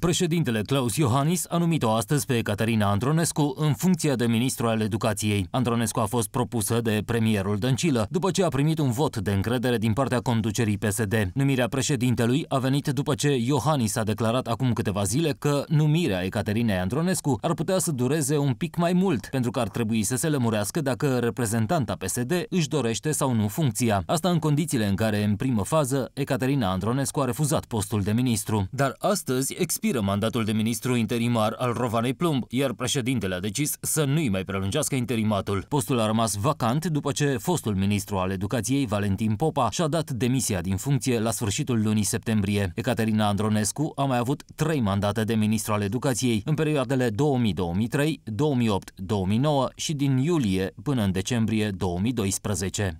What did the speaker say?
Președintele Claus Iohannis a numit-o astăzi pe Caterina Andronescu în funcția de ministru al educației. Andronescu a fost propusă de premierul Dăncilă, după ce a primit un vot de încredere din partea conducerii PSD. Numirea președintelui a venit după ce Iohannis a declarat acum câteva zile că numirea Ecaterinei Andronescu ar putea să dureze un pic mai mult, pentru că ar trebui să se lămurească dacă reprezentanta PSD își dorește sau nu funcția. Asta în condițiile în care, în primă fază, Ecaterina Andronescu a refuzat postul de ministru. Dar astăzi, expiră mandatul de ministru interimar al Rovanei Plumb, iar președintele a decis să nu-i mai prelungească interimatul. Postul a rămas vacant după ce fostul ministru al educației, Valentin Popa, și-a dat demisia din funcție la sfârșitul lunii septembrie. Ecaterina Andronescu a mai avut trei mandate de ministru al educației în perioadele 2000-2003, 2008-2009 și din iulie până în decembrie 2012.